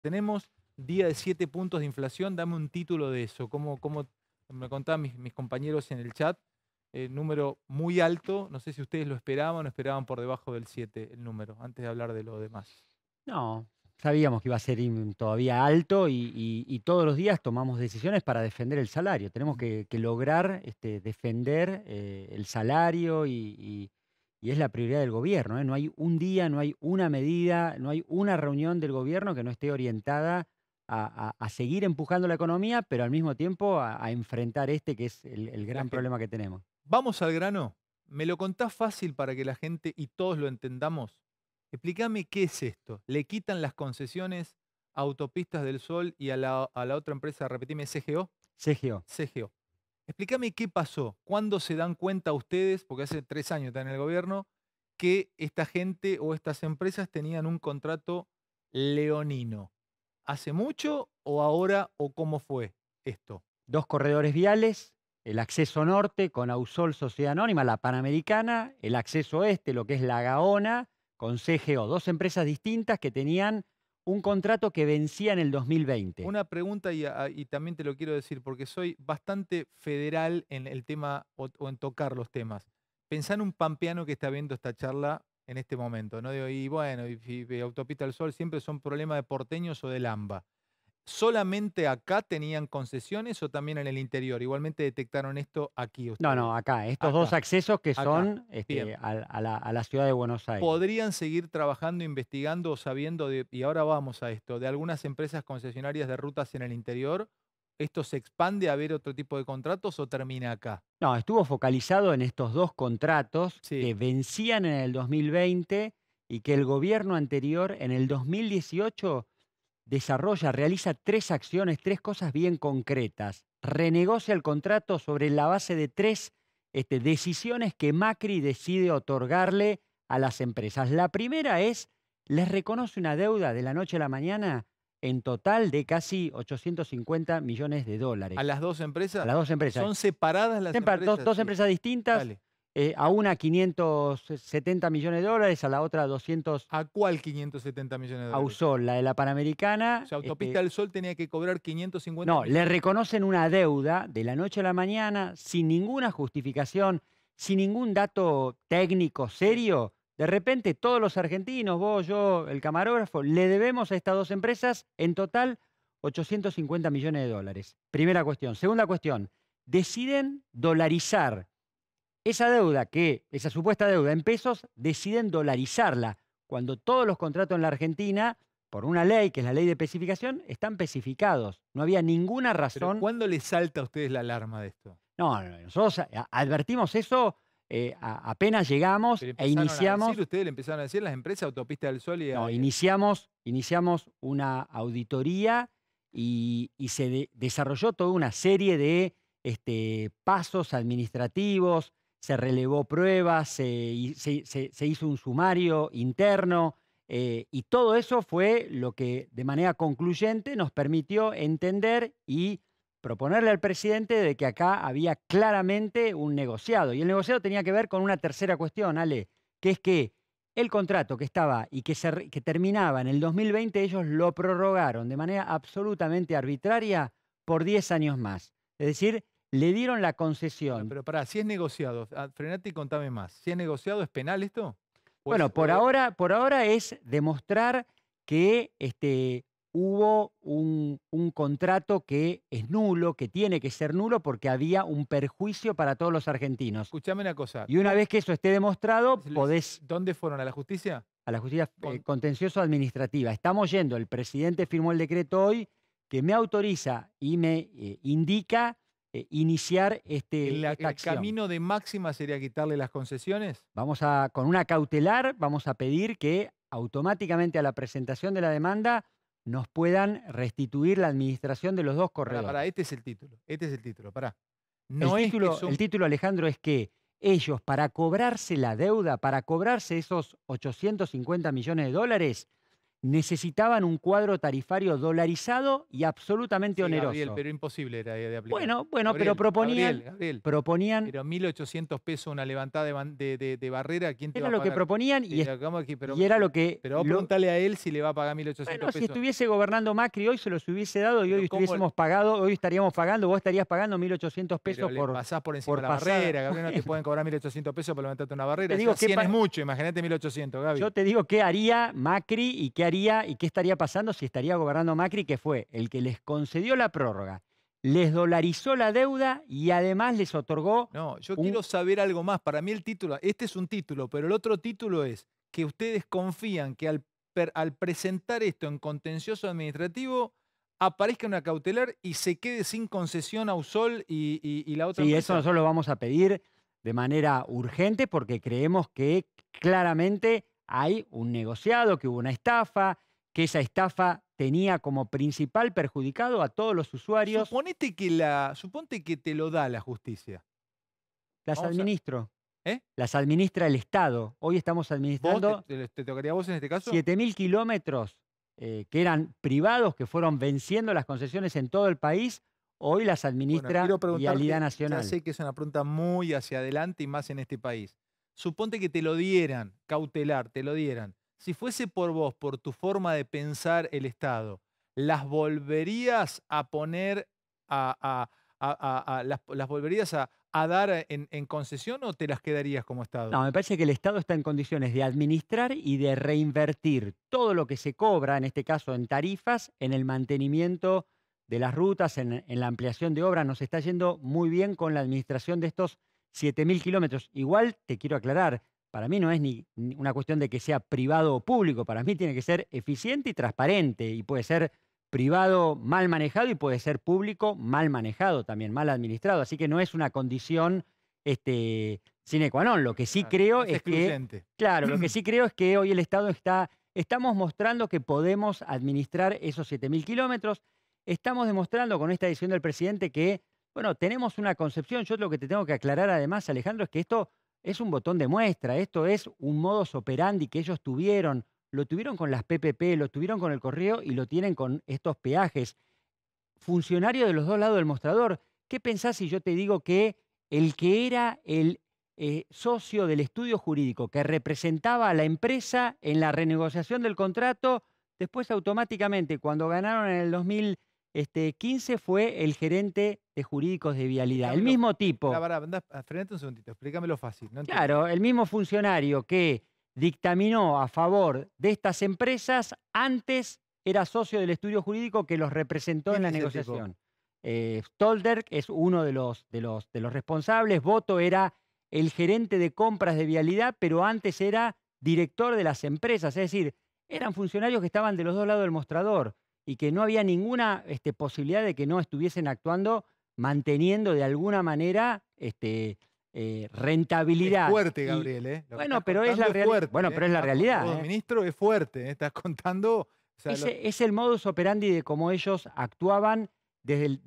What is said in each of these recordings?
tenemos día de siete puntos de inflación, dame un título de eso. Como, me contaban mis, compañeros en el chat, eh, número muy alto, no sé si ustedes lo esperaban o esperaban por debajo del 7 el número, antes de hablar de lo demás. No, sabíamos que iba a ser todavía alto y, todos los días tomamos decisiones para defender el salario. Tenemos que, lograr este, defender eh, el salario y y es la prioridad del gobierno. ¿eh? No hay un día, no hay una medida, no hay una reunión del gobierno que no esté orientada a, seguir empujando la economía, pero al mismo tiempo a, enfrentar este que es el, gran problema que tenemos. Vamos al grano. ¿Me lo contás fácil para que la gente y todos lo entendamos? Explícame qué es esto. Le quitan las concesiones a Autopistas del Sol y a la, a la otra empresa, repetime, CGO. CGO. CGO. Explícame qué pasó, cuándo se dan cuenta ustedes, porque hace tres años están en el gobierno, que esta gente o estas empresas tenían un contrato leonino. ¿Hace mucho o ahora o cómo fue esto? Dos corredores viales, el acceso norte con Ausol Sociedad Anónima, la Panamericana, el acceso este, lo que es la Gaona, con CGO, dos empresas distintas que tenían un contrato que vencía en el 2020. Una pregunta ah, y, también te lo quiero decir porque soy bastante federal en el tema o, en tocar los temas. Pensá en un pampeano que está viendo esta charla en este momento, ¿no? y bueno, y, Autopista del Sol siempre son problemas de porteños o de Lamba solamente acá tenían concesiones o también en el interior? Igualmente detectaron esto aquí. No, no, acá. Estos dos accesos que son este, a, la, ciudad de Buenos Aires. ¿Podrían seguir trabajando, investigando o sabiendo, y ahora vamos a esto, de algunas empresas concesionarias de rutas en el interior? ¿Esto se expande a ver otro tipo de contratos o termina acá? No, estuvo focalizado en estos dos contratos que vencían en el 2020 y que el gobierno anterior en el 2018 desarrolla, realiza tres acciones, tres cosas bien concretas. Renegocia el contrato sobre la base de tres este, decisiones que Macri decide otorgarle a las empresas. La primera es, les reconoce una deuda de la noche a la mañana en total de casi 850 millones de dólares. ¿A las dos empresas? A las dos empresas. ¿Son separadas las empresas? Dos, empresas distintas. Eh, a una 570 millones de dólares, a la otra 200. ¿A cuál 570 millones de dólares? A Usol, la de la Panamericana. O Autopista del este, Sol tenía que cobrar 550 No, le reconocen una deuda de la noche a la mañana, sin ninguna justificación, sin ningún dato técnico serio. De repente todos los argentinos, vos, yo, el camarógrafo, le debemos a estas dos empresas en total 850 millones de dólares. Primera cuestión. Segunda cuestión, deciden dolarizar esa deuda, que esa supuesta deuda en pesos, deciden dolarizarla, cuando todos los contratos en la Argentina, por una ley, que es la ley de especificación, están especificados. No había ninguna razón. ¿Cuándo les salta a ustedes la alarma de esto? No, nosotros advertimos eso eh, apenas llegamos e iniciamos. ustedes le empezaron a decir las empresas Autopista del Sol No, eh, iniciamos, iniciamos una auditoría y, se desarrolló toda una serie de este, pasos administrativos, se relevó pruebas, se, se, hizo un sumario interno eh, y todo eso fue lo que de manera concluyente nos permitió entender y proponerle al presidente de que acá había claramente un negociado. Y el negociado tenía que ver con una tercera cuestión, Ale, que es que el contrato que estaba y que, se, que terminaba en el 2020, ellos lo prorrogaron de manera absolutamente arbitraria por 10 años más. Es decir, le dieron la ah, concesión. Pero, pará, si es negociado, ah, frenate y contame más. Si es negociado, ¿es penal esto? Bueno, por, ahora, por ahora es demostrar que este, hubo un, contrato que es nulo, que tiene que ser nulo porque había un perjuicio para todos los argentinos. Escuchame una cosa. Y una vez que eso esté demostrado, podés... ¿Dónde fueron? ¿A la justicia? A la justicia eh, contencioso-administrativa. Estamos yendo, el presidente firmó el decreto hoy que me autoriza y me eh, indica eh, iniciar este el, el camino de máxima sería quitarle las concesiones. Vamos a, con una cautelar, vamos a pedir que automáticamente a la presentación de la demanda nos puedan restituir la administración de los dos corredores. Para, este es el título, este es el título, para. No el, el título, Alejandro, es que ellos, para cobrarse la deuda, para cobrarse esos 850 millones de dólares, necesitaban un cuadro tarifario dolarizado y absolutamente oneroso. Gabriel, pero imposible era de aplicar. Bueno, bueno, pero proponían, proponían. Pero 1.800 pesos una levantada de, barrera, ¿quién Era lo que proponían y, era lo que. Pero vos a él si le va a pagar 1.800 bueno, pesos. Si estuviese gobernando Macri hoy se los hubiese dado y hoy estuviésemos pagado, hoy estaríamos pagando, vos estarías pagando 1.800 pesos por. por encima la barrera, Gabriel, no te pueden cobrar 1.800 pesos por levantarte una barrera. Te digo es mucho, imagínate 1.800, Gabriel. Yo te digo qué haría Macri y qué haría y qué estaría pasando si estaría gobernando Macri, que fue el que les concedió la prórroga, les dolarizó la deuda y además les otorgó. No, yo quiero saber algo más. Para mí el título, este es un título, pero el otro título es que ustedes confían que al, presentar esto en contencioso administrativo aparezca una cautelar y se quede sin concesión a Usol y, la otra. Sí, eso nosotros lo vamos a pedir de manera urgente porque creemos que claramente hay un negociado, que hubo una estafa, que esa estafa tenía como principal perjudicado a todos los usuarios. Suponete que la, suponte que te lo da la justicia. Las administro. ¿Eh? Las administra el Estado. Hoy estamos administrando. te, en este caso? 7.000 kilómetros eh, que eran privados, que fueron venciendo las concesiones en todo el país, hoy las administra la Vialidad Nacional. sé que es una pregunta muy hacia adelante y más en este país suponte que te lo dieran, cautelar, te lo dieran. Si fuese por vos, por tu forma de pensar el Estado, ¿las volverías a poner a, las, volverías a, dar en, concesión o te las quedarías como Estado? No, me parece que el Estado está en condiciones de administrar y de reinvertir todo lo que se cobra, en este caso en tarifas, en el mantenimiento de las rutas, en, en la ampliación de obras. Nos está yendo muy bien con la administración de estos 7.000 kilómetros. Igual te quiero aclarar, para mí no es ni una cuestión de que sea privado o público, para mí tiene que ser eficiente y transparente y puede ser privado mal manejado y puede ser público mal manejado también, mal administrado. Así que no es una condición este, sine qua non. Lo que sí creo es, que. Claro, lo que sí creo es que hoy el Estado está. Estamos mostrando que podemos administrar esos 7.000 kilómetros. Estamos demostrando con esta decisión del presidente que bueno, tenemos una concepción. Yo lo que te tengo que aclarar además, Alejandro, es que esto es un botón de muestra, esto es un modus operandi que ellos tuvieron, lo tuvieron con las PPP, lo tuvieron con el correo y lo tienen con estos peajes. Funcionario de los dos lados del mostrador, ¿qué pensás si yo te digo que el que era el eh, socio del estudio jurídico que representaba a la empresa en la renegociación del contrato, después automáticamente cuando ganaron en el 2000... Este, 15 fue el gerente de jurídicos de vialidad, el mismo tipo. frenate un segundito, explícamelo fácil. claro, el mismo funcionario que dictaminó a favor de estas empresas antes era socio del estudio jurídico que los representó en la negociación. Eh, Stolder es uno de los, de, los, de los responsables, Voto era el gerente de compras de vialidad, pero antes era director de las empresas, es decir, eran funcionarios que estaban de los dos lados del mostrador y que no había ninguna este, posibilidad de que no estuviesen actuando manteniendo de alguna manera este, eh, rentabilidad. Es fuerte, Gabriel. ¿eh? bueno, pero es la bueno, ¿eh? pero es la realidad. El ¿eh? ministro, es fuerte. Estás contando... Es el modus operandi de cómo ellos actuaban desde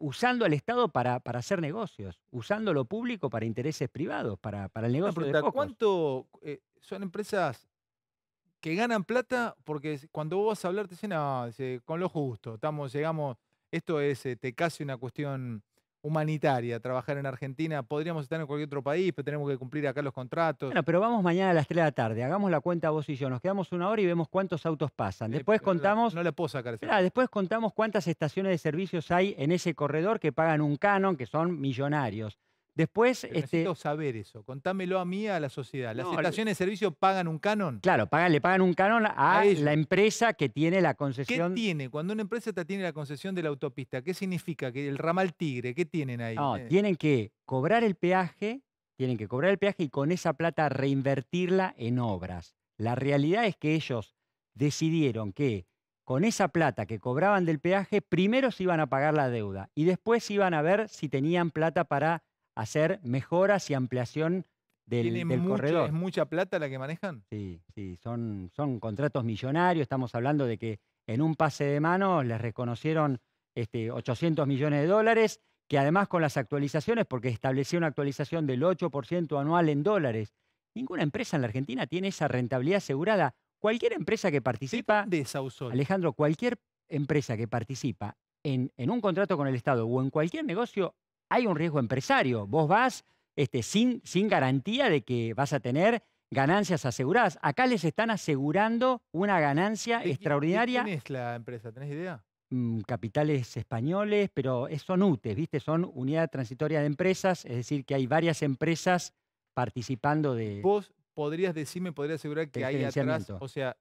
usando al Estado para, para, hacer negocios, usando lo público para intereses privados, para, para el negocio. ¿Cuánto son empresas que ganan plata porque cuando vos vas a hablar te dicen, no, ah, con lo justo, estamos, llegamos, esto es este, casi una cuestión humanitaria, trabajar en Argentina, podríamos estar en cualquier otro país, pero tenemos que cumplir acá los contratos. no pero vamos mañana a las 3 de la tarde, hagamos la cuenta vos y yo, nos quedamos una hora y vemos cuántos autos pasan. Eh, después contamos... No le puedo sacar después contamos cuántas estaciones de servicios hay en ese corredor que pagan un canon, que son millonarios. Después, este necesito saber eso. Contámelo a mí, a la sociedad. ¿Las estaciones de servicio pagan un canon? Claro, pagan, le pagan un canon a, la empresa que tiene la concesión. ¿Qué tiene? Cuando una empresa te tiene la concesión de la autopista, ¿qué significa? que ¿El ramal Tigre? ¿Qué tienen ahí? No, eh. tienen que cobrar el peaje, tienen que cobrar el peaje y con esa plata reinvertirla en obras. La realidad es que ellos decidieron que con esa plata que cobraban del peaje, primero se iban a pagar la deuda y después iban a ver si tenían plata para hacer mejoras y ampliación del, corredor. ¿Es mucha plata la que manejan? Sí, sí, son, son contratos millonarios. Estamos hablando de que en un pase de mano les reconocieron 800 este, millones de dólares, que además con las actualizaciones, porque estableció una actualización del 8% anual en dólares. Ninguna empresa en la Argentina tiene esa rentabilidad asegurada. Cualquier empresa que participa. De Alejandro, cualquier empresa que participa en, un contrato con el Estado o en cualquier negocio hay un riesgo empresario. Vos vas este, sin, sin garantía de que vas a tener ganancias aseguradas. Acá les están asegurando una ganancia extraordinaria. ¿Quién es la empresa? ¿Tenés idea? Mm, capitales españoles, pero son UTE, ¿viste? Son unidad transitoria de empresas, es decir, que hay varias empresas participando de. Vos podrías decirme, podrías asegurar que hay atrás, o sea,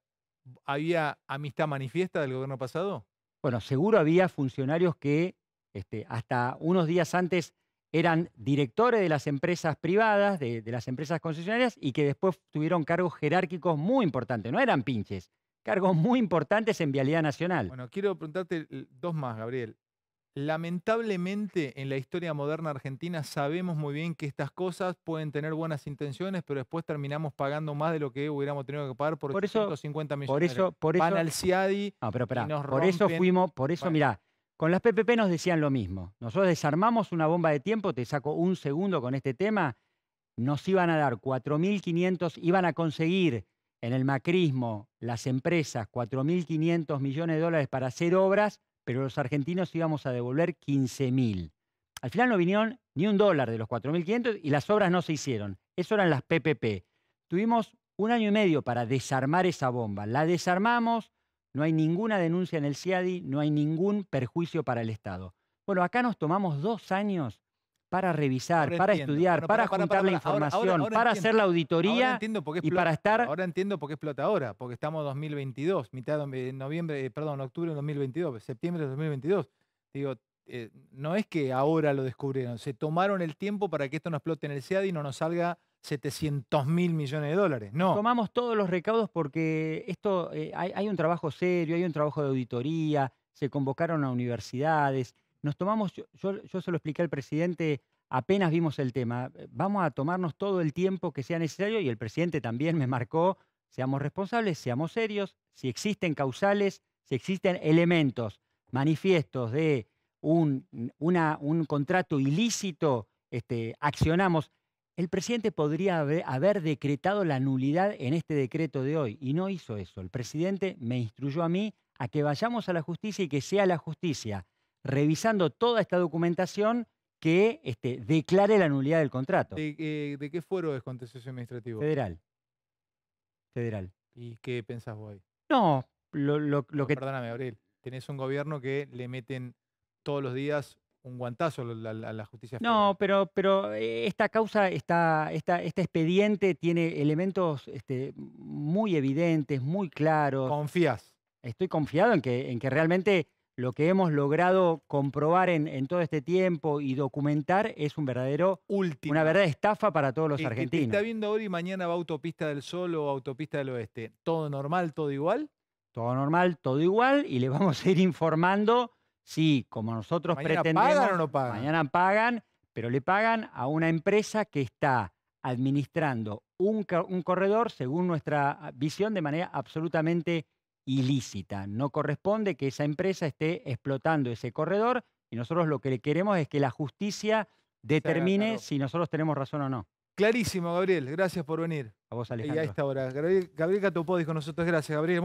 ¿había amistad manifiesta del gobierno pasado? Bueno, seguro había funcionarios que este, hasta unos días antes eran directores de las empresas privadas, de, las empresas concesionarias, y que después tuvieron cargos jerárquicos muy importantes. No eran pinches, cargos muy importantes en Vialidad Nacional. Bueno, quiero preguntarte dos más, Gabriel. Lamentablemente en la historia moderna argentina sabemos muy bien que estas cosas pueden tener buenas intenciones, pero después terminamos pagando más de lo que hubiéramos tenido que pagar por, por 150 millones. Por eso, por eso, Van al CIADI. y por eso fuimos, por eso, mira. mirá, con las PPP nos decían lo mismo. Nosotros desarmamos una bomba de tiempo, te saco un segundo con este tema, nos iban a dar 4.500, iban a conseguir en el macrismo las empresas 4.500 millones de dólares para hacer obras, pero los argentinos íbamos a devolver 15.000. Al final no vinieron ni un dólar de los 4.500 y las obras no se hicieron. Eso eran las PPP. Tuvimos un año y medio para desarmar esa bomba. La desarmamos, no hay ninguna denuncia en el CIADI, no hay ningún perjuicio para el Estado. Bueno, acá nos tomamos dos años para revisar, para estudiar, para, juntar la información, para hacer la auditoría y para estar... Ahora entiendo por qué explota ahora, porque estamos 2022, mitad de eh, noviembre, eh, perdón, octubre de 2022, septiembre de 2022. Digo, eh, no es que ahora lo descubrieron, se tomaron el tiempo para que esto no explote en el CIADI y no nos salga 700 mil millones de dólares. No. Tomamos todos los recaudos porque esto eh, hay, un trabajo serio, hay un trabajo de auditoría, se convocaron a universidades. Nos tomamos, yo, se lo expliqué al presidente apenas vimos el tema. Eh, vamos a tomarnos todo el tiempo que sea necesario y el presidente también me marcó, seamos responsables, seamos serios, si existen causales, si existen elementos manifiestos de un, una, un contrato ilícito, este, accionamos el presidente podría haber, decretado la nulidad en este decreto de hoy y no hizo eso. El presidente me instruyó a mí a que vayamos a la justicia y que sea la justicia, revisando toda esta documentación, que este, declare la nulidad del contrato. ¿De, qué fuero es contencioso administrativo? Federal. Federal. ¿Y qué pensás vos ahí? No, lo, lo, que... Perdóname, Abril. Tenés un gobierno que le meten todos los días un guantazo a la, justicia. No, pero, pero eh, esta causa, este expediente tiene elementos este, muy evidentes, muy claros. ¿Confías? Estoy confiado en que, en que realmente lo que hemos logrado comprobar en, todo este tiempo y documentar es un verdadero último. una verdadera estafa para todos los argentinos. está viendo hoy y mañana va autopista del Sol o autopista del Oeste. ¿Todo normal, todo igual? Todo normal, todo igual y le vamos a ir informando Sí, como nosotros pretendemos. ¿Pagan no pagan? Mañana pagan, pero le pagan a una empresa que está administrando un, corredor, según nuestra ah, visión, de manera absolutamente ilícita. No corresponde que esa empresa esté explotando ese corredor y nosotros lo que le queremos es que la justicia determine si nosotros tenemos razón o no. Clarísimo, Gabriel. Gracias por venir. A vos, Alejandro. Y a esta hora. Gabriel, Gabriel con nosotros. Gracias, Gabriel.